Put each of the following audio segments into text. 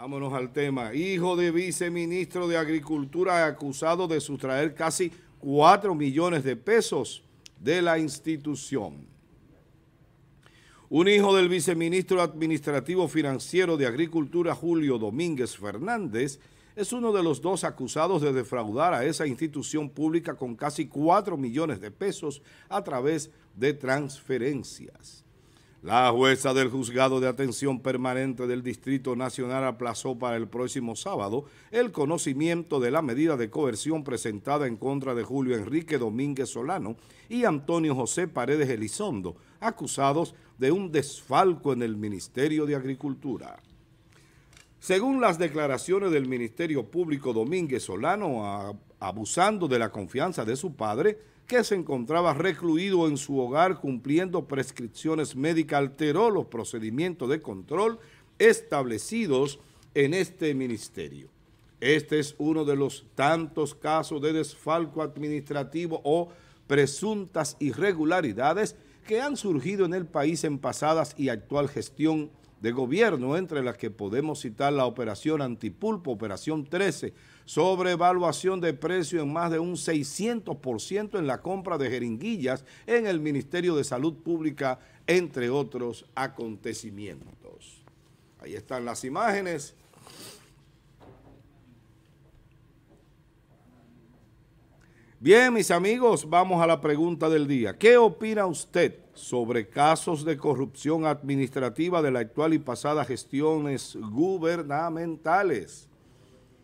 Vámonos al tema. Hijo de viceministro de Agricultura acusado de sustraer casi 4 millones de pesos de la institución. Un hijo del viceministro administrativo financiero de Agricultura, Julio Domínguez Fernández, es uno de los dos acusados de defraudar a esa institución pública con casi 4 millones de pesos a través de transferencias. La jueza del juzgado de atención permanente del Distrito Nacional aplazó para el próximo sábado el conocimiento de la medida de coerción presentada en contra de Julio Enrique Domínguez Solano y Antonio José Paredes Elizondo, acusados de un desfalco en el Ministerio de Agricultura. Según las declaraciones del Ministerio Público, Domínguez Solano, abusando de la confianza de su padre, que se encontraba recluido en su hogar cumpliendo prescripciones médicas, alteró los procedimientos de control establecidos en este ministerio. Este es uno de los tantos casos de desfalco administrativo o presuntas irregularidades que han surgido en el país en pasadas y actual gestión de gobierno, entre las que podemos citar la operación Antipulpo, operación 13, sobre evaluación de precio en más de un 600% en la compra de jeringuillas en el Ministerio de Salud Pública, entre otros acontecimientos. Ahí están las imágenes. Bien, mis amigos, vamos a la pregunta del día. ¿Qué opina usted sobre casos de corrupción administrativa de la actual y pasada gestiones gubernamentales?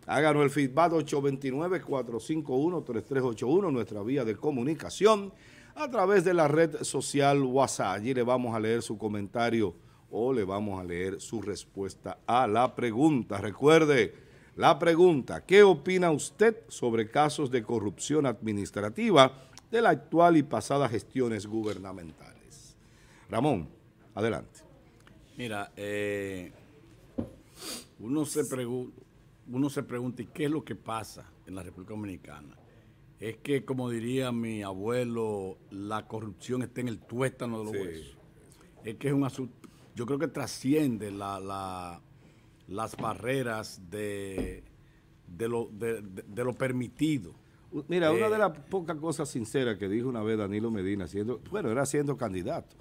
Háganos el feedback 829-451-3381, nuestra vía de comunicación, a través de la red social WhatsApp. Allí le vamos a leer su comentario o le vamos a leer su respuesta a la pregunta. Recuerde la pregunta, ¿qué opina usted sobre casos de corrupción administrativa de la actual y pasada gestiones gubernamentales? Ramón, adelante. Mira, eh, uno, se pregunta, ¿y qué es lo que pasa en la República Dominicana? Es que, como diría mi abuelo, la corrupción está en el tuétano de los huesos. Es que es un asunto, yo creo que trasciende la las barreras de, de, lo, permitido. Mira, una de eh, las pocas cosas sinceras que dijo una vez Danilo Medina, siendo, bueno, era siendo candidato,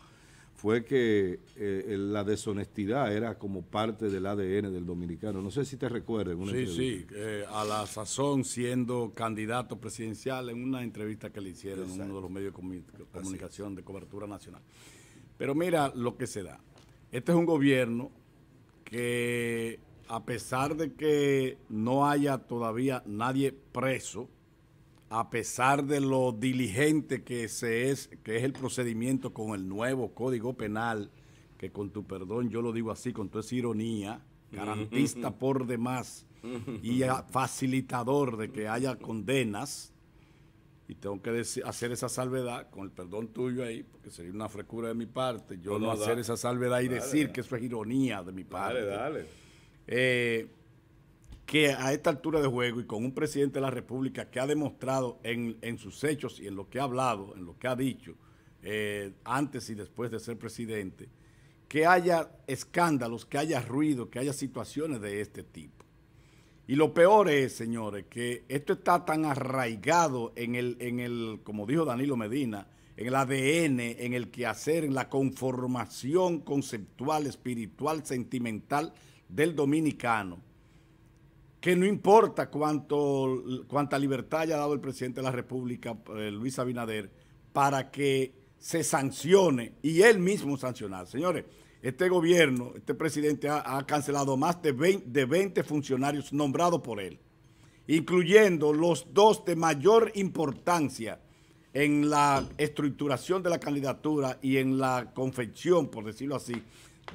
fue que eh, la deshonestidad era como parte del ADN del dominicano. No sé si te recuerdas. sí, sí, eh, a la sazón siendo candidato presidencial en una entrevista que le hicieron en uno de los medios de comunicación de cobertura nacional. Pero mira lo que se da. Este es un gobierno que a pesar de que no haya todavía nadie preso, a pesar de lo diligente que, se es, que es el procedimiento con el nuevo Código Penal, que con tu perdón yo lo digo así, con toda esa ironía, garantista por demás y facilitador de que haya condenas, y tengo que hacer esa salvedad, con el perdón tuyo ahí, porque sería una frescura de mi parte, yo no, hacer esa salvedad y decir que eso es ironía de mi parte. Dale, dale. Eh, que a esta altura de juego y con un presidente de la República que ha demostrado en, sus hechos y en lo que ha hablado, en lo que ha dicho, eh, antes y después de ser presidente, que haya escándalos, que haya ruido, que haya situaciones de este tipo. Y lo peor es, señores, que esto está tan arraigado en el, en el, como dijo Danilo Medina, en el ADN, en el quehacer, en la conformación conceptual, espiritual, sentimental del dominicano, que no importa cuánto, cuánta libertad haya dado el presidente de la República, eh, Luis Abinader, para que se sancione y él mismo sancionar. Señores, este gobierno, este presidente ha, cancelado más de 20, funcionarios nombrados por él, incluyendo los dos de mayor importancia en la estructuración de la candidatura y en la confección, por decirlo así,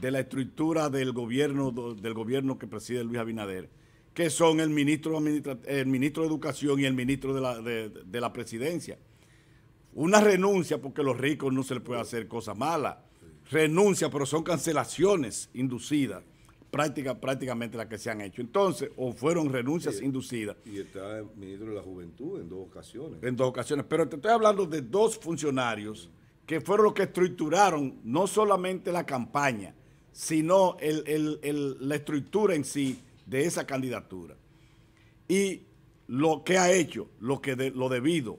de la estructura del gobierno, del gobierno que preside Luis Abinader, que son el ministro, el ministro de Educación y el ministro de la, de la Presidencia. Una renuncia porque a los ricos no se les puede hacer cosas malas renuncia, pero son cancelaciones inducidas. Práctica, prácticamente las que se han hecho. Entonces, o fueron renuncias inducidas. Y está el ministro de la Juventud en dos ocasiones. En dos ocasiones. Pero te estoy hablando de dos funcionarios que fueron los que estructuraron no solamente la campaña, sino la estructura en sí de esa candidatura. Y lo que ha hecho, lo, que lo debido,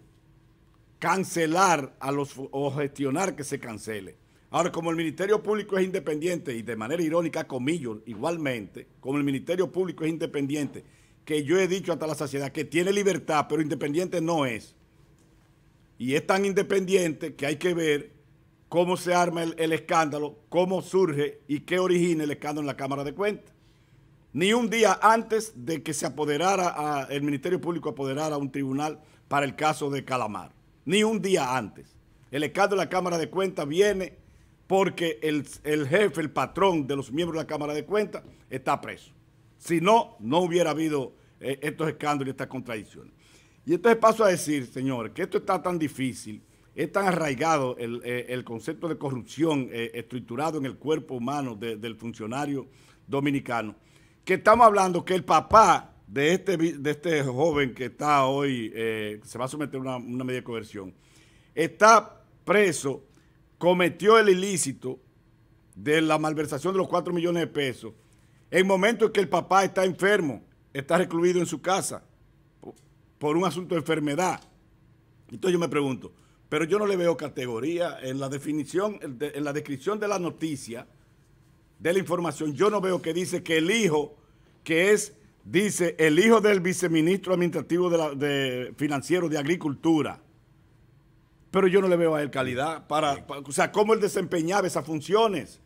cancelar a los, o gestionar que se cancele. Ahora, como el Ministerio Público es independiente, y de manera irónica, comillo, igualmente, como el Ministerio Público es independiente, que yo he dicho hasta la saciedad, que tiene libertad, pero independiente no es. Y es tan independiente que hay que ver cómo se arma el, escándalo, cómo surge y qué origina el escándalo en la Cámara de Cuentas. Ni un día antes de que se apoderara el Ministerio Público apoderara a un tribunal para el caso de Calamar. Ni un día antes. El escándalo en la Cámara de Cuentas viene porque el, jefe, el patrón de los miembros de la Cámara de Cuentas está preso. Si no, no hubiera habido eh, estos escándalos y estas contradicciones. Y entonces paso a decir, señores, que esto está tan difícil, es tan arraigado el, eh, concepto de corrupción eh, estructurado en el cuerpo humano del funcionario dominicano, que estamos hablando que el papá de este, de este joven que está hoy, se va a someter a una, una media coerción, está preso cometió el ilícito de la malversación de los 4 millones de pesos en momentos en que el papá está enfermo, está recluido en su casa por un asunto de enfermedad. Entonces yo me pregunto, pero yo no le veo categoría en la definición, en la descripción de la noticia, de la información, yo no veo que dice que el hijo, que es, dice, el hijo del viceministro administrativo de financiero de Agricultura, pero yo no le veo a él calidad. Para, o sea, cómo él desempeñaba esas funciones.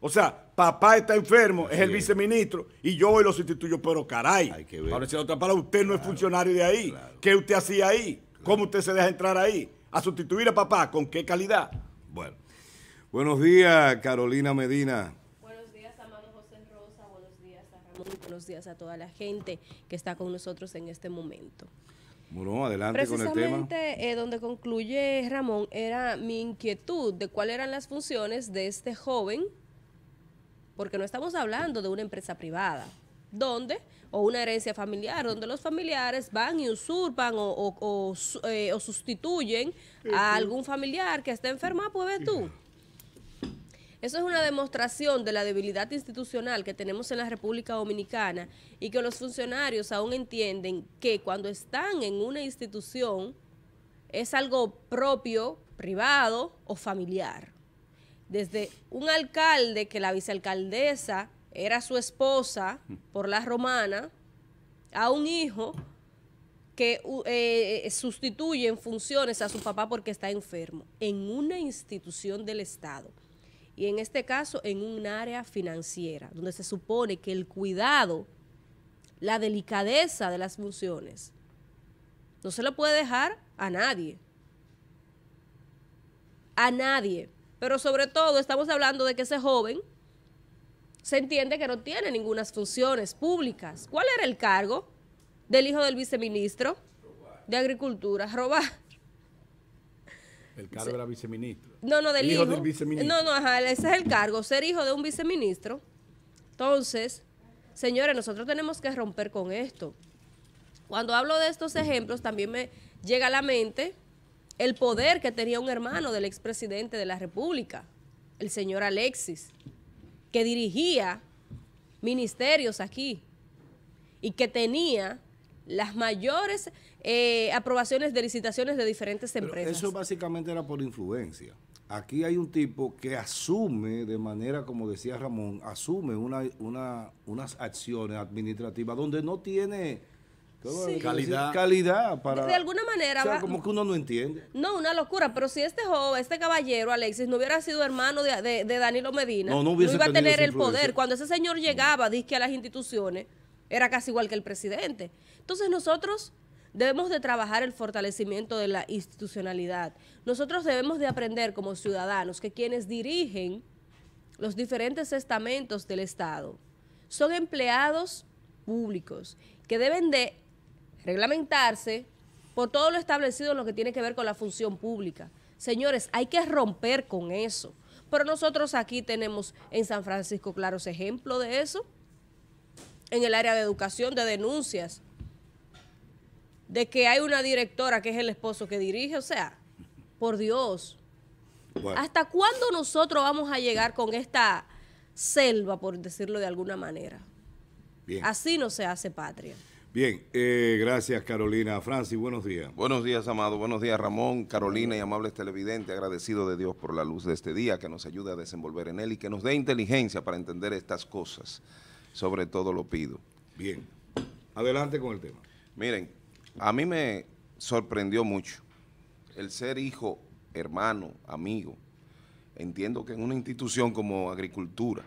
O sea, papá está enfermo, es el viceministro, y yo hoy lo sustituyo, pero caray. ahora si ver. Para, usted no es funcionario de ahí. ¿Qué usted hacía ahí? ¿Cómo usted se deja entrar ahí? ¿A sustituir a papá? ¿Con qué calidad? Bueno. Buenos días, Carolina Medina. Buenos días, amado José Rosa. Buenos días a Ramón. Buenos días a toda la gente que está con nosotros en este momento. Morón, adelante con el tema. Precisamente eh, donde concluye Ramón era mi inquietud de cuáles eran las funciones de este joven, porque no estamos hablando de una empresa privada, donde, o una herencia familiar, donde los familiares van y usurpan o, eh, sustituyen a algún familiar que está enfermo pues ves tú. Eso es una demostración de la debilidad institucional que tenemos en la República Dominicana y que los funcionarios aún entienden que cuando están en una institución es algo propio, privado o familiar. Desde un alcalde que la vicealcaldesa era su esposa por la romana, a un hijo que eh, eh, sustituye en funciones a su papá porque está enfermo, en una institución del Estado y en este caso en un área financiera, donde se supone que el cuidado, la delicadeza de las funciones, no se lo puede dejar a nadie. A nadie. Pero sobre todo estamos hablando de que ese joven se entiende que no tiene ninguna funciones públicas. ¿Cuál era el cargo del hijo del viceministro de Agricultura? Robar. El cargo era viceministro. No, no, del hijo. hijo. Del viceministro. No, no, ajá, ese es el cargo, ser hijo de un viceministro. Entonces, señores, nosotros tenemos que romper con esto. Cuando hablo de estos ejemplos, también me llega a la mente el poder que tenía un hermano del expresidente de la República, el señor Alexis, que dirigía ministerios aquí y que tenía las mayores eh, aprobaciones de licitaciones de diferentes empresas. eso básicamente era por influencia. Aquí hay un tipo que asume de manera, como decía Ramón, asume una, unas acciones administrativas donde no tiene calidad. calidad para... De alguna manera... como que uno no entiende. No, una locura, pero si este joven, este caballero, Alexis, no hubiera sido hermano de, Danilo Medina, no, iba a tener el poder. Cuando ese señor llegaba, a las instituciones, era casi igual que el presidente. Entonces nosotros Debemos de trabajar el fortalecimiento de la institucionalidad. Nosotros debemos de aprender como ciudadanos que quienes dirigen los diferentes estamentos del Estado son empleados públicos que deben de reglamentarse por todo lo establecido en lo que tiene que ver con la función pública. Señores, hay que romper con eso. Pero nosotros aquí tenemos en San Francisco claros ejemplos de eso, en el área de educación, de denuncias de que hay una directora que es el esposo que dirige, o sea, por Dios. ¿Hasta cuándo nosotros vamos a llegar con esta selva, por decirlo de alguna manera? Así no se hace patria. Bien, eh, gracias Carolina. Francis, buenos días. Buenos días, Amado. Buenos días, Ramón, Carolina y amables televidentes. Agradecido de Dios por la luz de este día que nos ayude a desenvolver en él y que nos dé inteligencia para entender estas cosas. Sobre todo lo pido. Bien, adelante con el tema. Miren, a mí me sorprendió mucho el ser hijo, hermano, amigo. Entiendo que en una institución como Agricultura,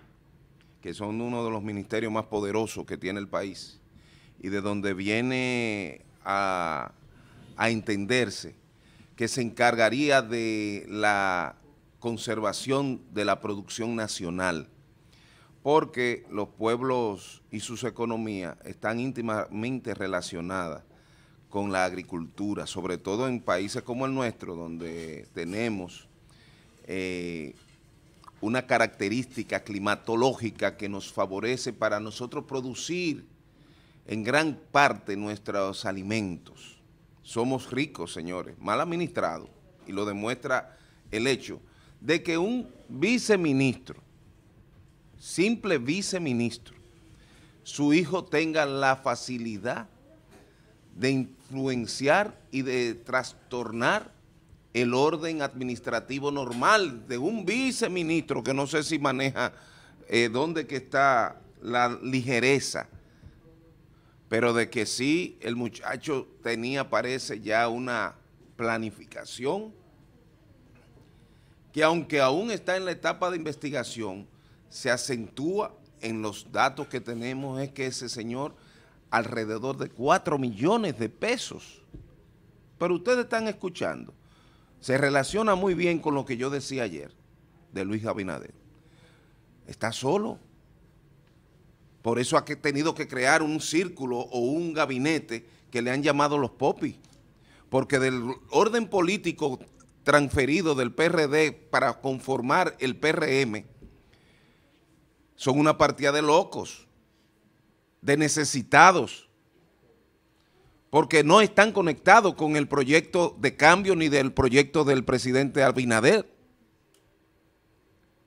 que son uno de los ministerios más poderosos que tiene el país, y de donde viene a, entenderse que se encargaría de la conservación de la producción nacional, porque los pueblos y sus economías están íntimamente relacionadas con la agricultura, sobre todo en países como el nuestro, donde tenemos eh, una característica climatológica que nos favorece para nosotros producir en gran parte nuestros alimentos. Somos ricos, señores, mal administrados, y lo demuestra el hecho de que un viceministro, simple viceministro, su hijo tenga la facilidad de influenciar y de trastornar el orden administrativo normal de un viceministro que no sé si maneja eh, dónde que está la ligereza, pero de que sí el muchacho tenía parece ya una planificación que aunque aún está en la etapa de investigación, se acentúa en los datos que tenemos es que ese señor alrededor de 4 millones de pesos. Pero ustedes están escuchando. Se relaciona muy bien con lo que yo decía ayer de Luis Abinader. Está solo. Por eso ha tenido que crear un círculo o un gabinete que le han llamado los popis. Porque del orden político transferido del PRD para conformar el PRM, son una partida de locos de necesitados, porque no están conectados con el proyecto de cambio ni del proyecto del presidente Albinader.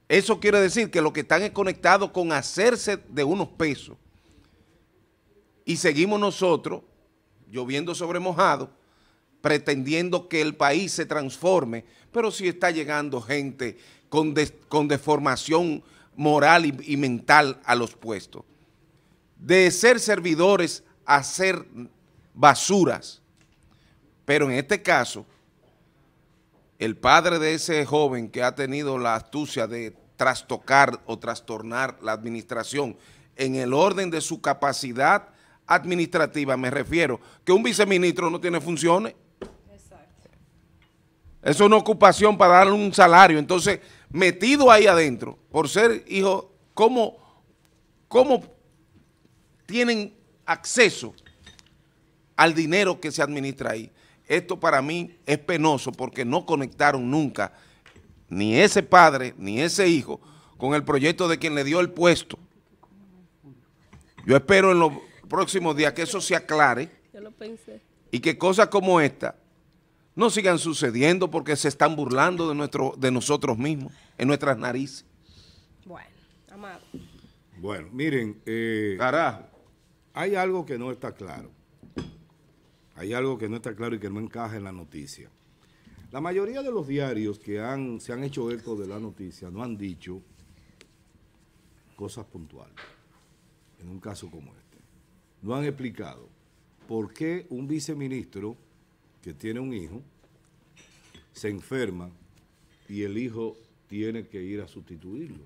Eso quiere decir que lo que están es conectados con hacerse de unos pesos. Y seguimos nosotros, lloviendo sobre mojado, pretendiendo que el país se transforme, pero si sí está llegando gente con, deformación moral y mental a los puestos de ser servidores a ser basuras. Pero en este caso, el padre de ese joven que ha tenido la astucia de trastocar o trastornar la administración en el orden de su capacidad administrativa, me refiero, que un viceministro no tiene funciones. Exacto. Es una ocupación para darle un salario. Entonces, metido ahí adentro, por ser hijo, ¿cómo, cómo tienen acceso al dinero que se administra ahí. Esto para mí es penoso porque no conectaron nunca ni ese padre ni ese hijo con el proyecto de quien le dio el puesto. Yo espero en los próximos días que eso se aclare y que cosas como esta no sigan sucediendo porque se están burlando de, nuestro, de nosotros mismos, en nuestras narices. Bueno, amado. Bueno, miren. Eh, Carajo hay algo que no está claro. Hay algo que no está claro y que no encaja en la noticia. La mayoría de los diarios que se han hecho eco de la noticia no han dicho cosas puntuales en un caso como este. No han explicado por qué un viceministro que tiene un hijo se enferma y el hijo tiene que ir a sustituirlo.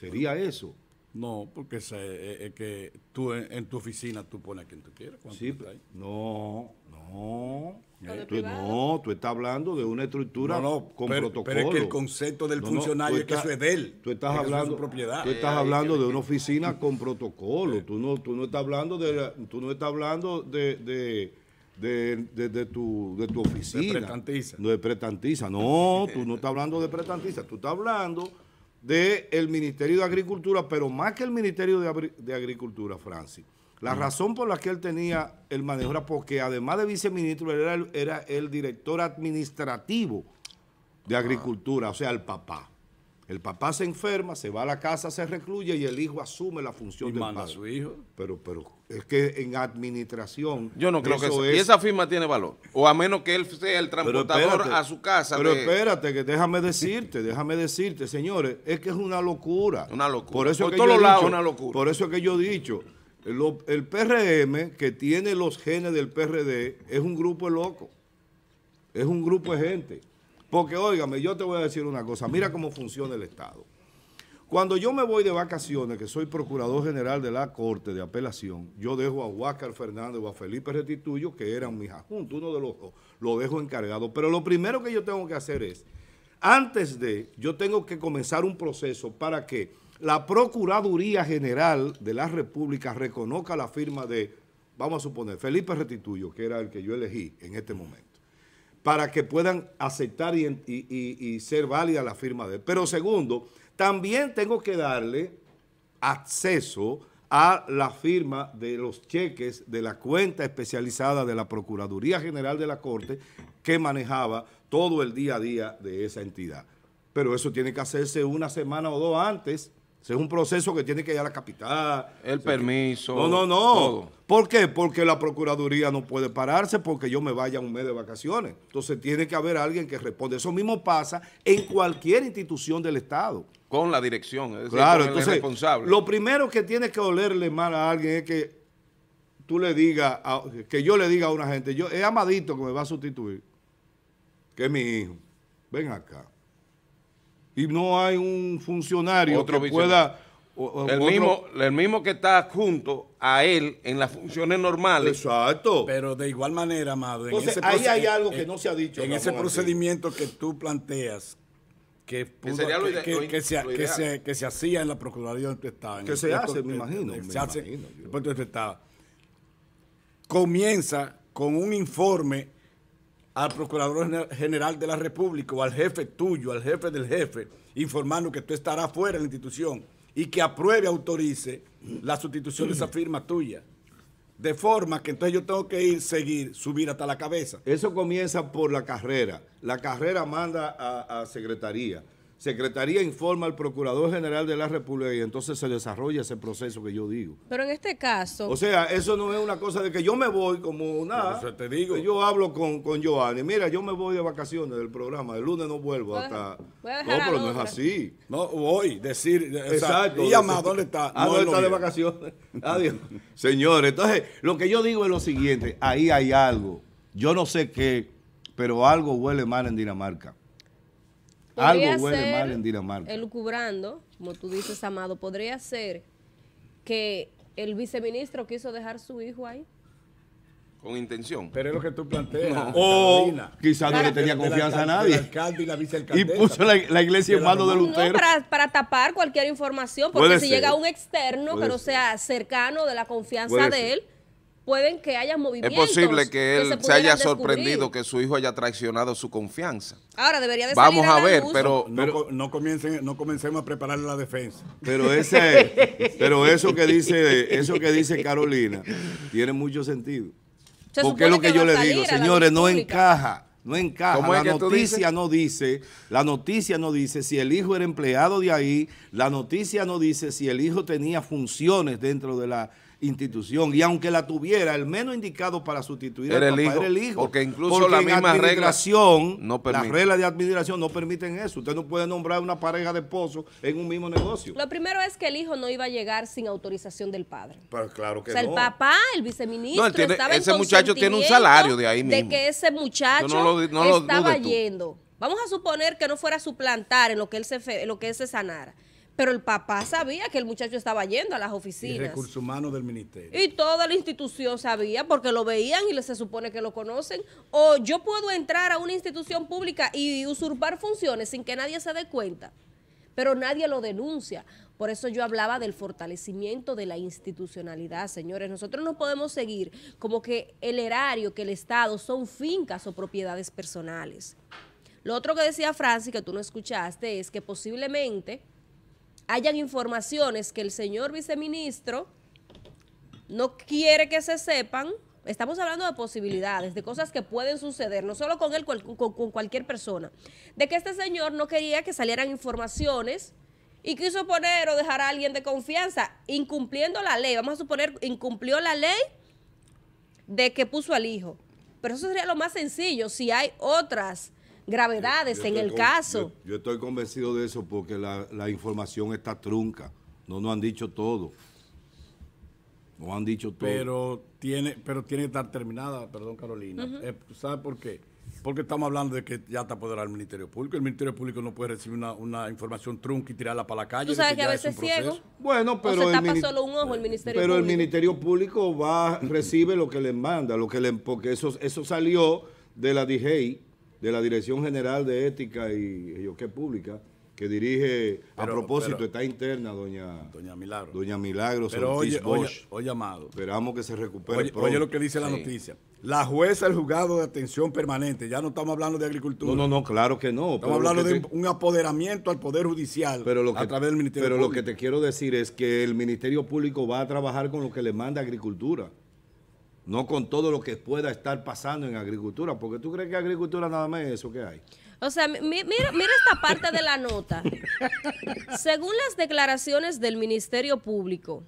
Sería eso no, porque eh, eh, es, que tú en, tu oficina tú pones a quien tú quieras. Sí, no, no. Eh, tú, no, tú estás hablando de una estructura no, no, con protocolo. Pero es que el concepto del funcionario es que eso es de él. Tú estás hablando, su propiedad. Tú estás hablando de una oficina con protocolo. Tú no, tú no estás hablando de, tú no estás hablando de, de tu, de tu oficina. De prestantiza. No, de pretantiza. No, tú no estás hablando de pretantiza. Tú estás hablando del Ministerio de Agricultura, pero más que el Ministerio de, Agricultura, Francis. La razón por la que él tenía el manejo era porque además de viceministro, él era, el director administrativo de ah. Agricultura, o sea, el papá. El papá se enferma, se va a la casa, se recluye y el hijo asume la función y a su hijo. Pero, pero es que en administración. Yo no creo que eso. Y esa firma tiene valor. O a menos que él sea el transportador a su casa. Pero espérate, que déjame decirte, déjame decirte, señores, es que es una locura. Una locura. Por eso es que una locura. Por eso es que yo he dicho. El, el PRM, que tiene los genes del PRD, es un grupo loco. Es un grupo de gente porque, óigame, yo te voy a decir una cosa. Mira cómo funciona el Estado. Cuando yo me voy de vacaciones, que soy procurador general de la Corte de Apelación, yo dejo a Huáscar Fernández o a Felipe Restituyo, que eran mis adjuntos, uno de los dos, lo dejo encargado. Pero lo primero que yo tengo que hacer es, antes de, yo tengo que comenzar un proceso para que la Procuraduría General de la República reconozca la firma de, vamos a suponer, Felipe Restituyo, que era el que yo elegí en este momento para que puedan aceptar y, ser válida la firma de él. Pero segundo, también tengo que darle acceso a la firma de los cheques de la cuenta especializada de la Procuraduría General de la Corte que manejaba todo el día a día de esa entidad. Pero eso tiene que hacerse una semana o dos antes es un proceso que tiene que ir a la capital. El permiso. No, no, no. ¿Por qué? Porque la Procuraduría no puede pararse porque yo me vaya un mes de vacaciones. Entonces tiene que haber alguien que responda. Eso mismo pasa en cualquier institución del Estado. Con la dirección, claro, entonces, responsable. Lo primero que tiene que olerle mal a alguien es que tú le digas, que yo le diga a una gente, yo es Amadito que me va a sustituir, que es mi hijo. Ven acá y no hay un funcionario que pueda... el, mismo, el mismo que está junto a él en las funciones normales. Exacto. Pero de igual manera, amado. ahí hay eh, algo eh, que no se ha dicho. En ese procedimiento que tú planteas, que, que, se, que, hacía en la Procuraduría del estaba. que se hace, me imagino. Se me hace, imagino, Comienza con un informe al Procurador General de la República o al jefe tuyo, al jefe del jefe, informando que tú estarás fuera de la institución y que apruebe, autorice la sustitución de esa firma tuya. De forma que entonces yo tengo que ir, seguir, subir hasta la cabeza. Eso comienza por la carrera. La carrera manda a, a secretaría Secretaría informa al Procurador General de la República y entonces se desarrolla ese proceso que yo digo. Pero en este caso... O sea, eso no es una cosa de que yo me voy como nada. te digo. Yo hablo con, con Joanny. Mira, yo me voy de vacaciones del programa. El lunes no vuelvo hasta... no, pero no es así. No, voy. Decir... Exacto. Y ¿dónde está? Ah, ¿dónde está de vacaciones? Adiós. Señores, entonces, lo que yo digo es lo siguiente. Ahí hay algo. Yo no sé qué, pero algo huele mal en Dinamarca. Algo huele mal en Dinamarca. Elucubrando, como tú dices, Amado, podría ser que el viceministro quiso dejar su hijo ahí. Con intención. Pero es lo que tú planteas. O quizás no le tenía confianza a nadie. y, puso la, iglesia en manos de Lutero. para, tapar cualquier información, porque si llega un externo que no sea cercano de la confianza de él pueden que haya movimientos. Es posible que él se, haya sorprendido que su hijo haya traicionado su confianza. Ahora debería de salir Vamos a, ver, pero, no, comiencen, no comencemos a preparar la defensa. Pero ese, pero eso que dice, eso que dice Carolina tiene mucho sentido. Porque es lo que, yo le digo, señores, no encaja. No encaja. La noticia no dice, la noticia no dice si el hijo era empleado de ahí, la noticia no dice si el hijo tenía funciones dentro de la institución. Y aunque la tuviera, el menos indicado para sustituir al el hijo, el hijo. Porque incluso la misma regla no Las reglas de administración no permiten eso. Usted no puede nombrar una pareja de esposos en un mismo negocio. Lo primero es que el hijo no iba a llegar sin autorización del padre. Pero pues claro que no. el papá, el viceministro, ese muchacho tiene un salario de ahí mismo. De que ese muchacho no estaba yendo. Vamos a suponer que no fuera a suplantar en lo que él se, en lo que él se sanara. Pero el papá sabía que el muchacho estaba yendo a las oficinas. Y recursos humanos del ministerio. Y toda la institución sabía porque lo veían y se supone que lo conocen. O yo puedo entrar a una institución pública y usurpar funciones sin que nadie se dé cuenta, pero nadie lo denuncia. Por eso yo hablaba del fortalecimiento de la institucionalidad, señores. Nosotros no podemos seguir como que el erario, que el Estado son fincas o propiedades personales. Lo otro que decía Francis, que tú no escuchaste, es que posiblemente hayan informaciones que el señor viceministro no quiere que se sepan. Estamos hablando de posibilidades, de cosas que pueden suceder, no solo con él, con, cualquier persona. De que este señor no quería que salieran informaciones y quiso poner o dejar a alguien de confianza, incumpliendo la ley. Vamos a suponer, incumplió la ley de que puso al hijo. Pero eso sería lo más sencillo si hay otras gravedades en el caso. Yo, estoy convencido de eso porque la, la, información está trunca. No nos han dicho todo. No han dicho todo. Pero tiene, pero tiene que estar terminada, perdón Carolina. Eh, ¿Sabe por qué? Porque estamos hablando de que ya está apoderado el Ministerio Público. El Ministerio Público no puede recibir una, información trunca y tirarla para la calle. Tú sabes que, a veces ciego. Bueno, pero. se tapa solo un ojo el Ministerio Público. Pero el Ministerio Público va, recibe lo que le manda, lo que le, porque eso, eso salió de la DGI de la Dirección General de Ética y yo pública que dirige a propósito está interna doña doña Milagro doña Milagro pero oye, Bosch. Oye, esperamos que se recupere oye, lo que dice la noticia la jueza del juzgado de atención permanente ya no estamos hablando de agricultura no no no claro que no estamos hablando de un apoderamiento al poder judicial pero a través del ministerio pero lo que te quiero decir es que el ministerio público va a trabajar con lo que le manda agricultura no con todo lo que pueda estar pasando en agricultura, porque tú crees que agricultura nada más es eso que hay. O sea, mira, esta parte de la nota. Según las declaraciones del Ministerio Público,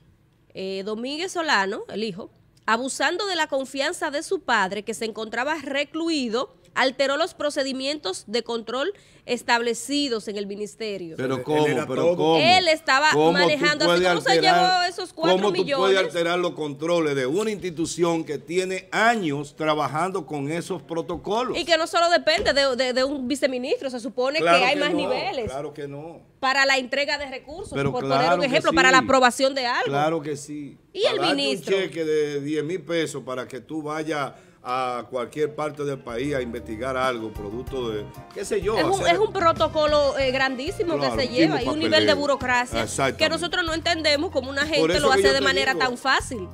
eh, Domínguez Solano, el hijo, abusando de la confianza de su padre, que se encontraba recluido alteró los procedimientos de control establecidos en el ministerio. Pero cómo, él pero cómo. Él estaba manejando, así se llevó esos cuatro millones. ¿Cómo tú alterar los controles de una institución que tiene años trabajando con esos protocolos? Y que no solo depende de, un viceministro, se supone que hay más niveles. Claro que no. Para la entrega de recursos, por poner un ejemplo, para la aprobación de algo. Claro que sí. Y el ministro. un cheque de 10 mil pesos para que tú vayas a cualquier parte del país a investigar algo, producto de, qué sé yo. Es un, protocolo eh, grandísimo que se lleva, y un nivel de burocracia que nosotros no entendemos como una gente lo hace de manera tan fácil.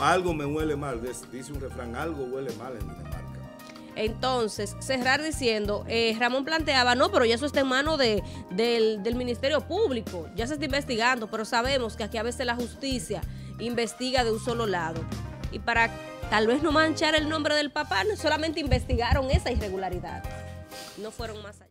Algo me huele mal, dice un refrán, algo huele mal en Dinamarca. Entonces, cerrar diciendo, eh, Ramón planteaba, no, pero ya eso está en mano de, del, del Ministerio Público, ya se está investigando, pero sabemos que aquí a veces la justicia investiga de un solo lado. Y para Tal vez no manchar el nombre del papá, solamente investigaron esa irregularidad. No fueron más allá.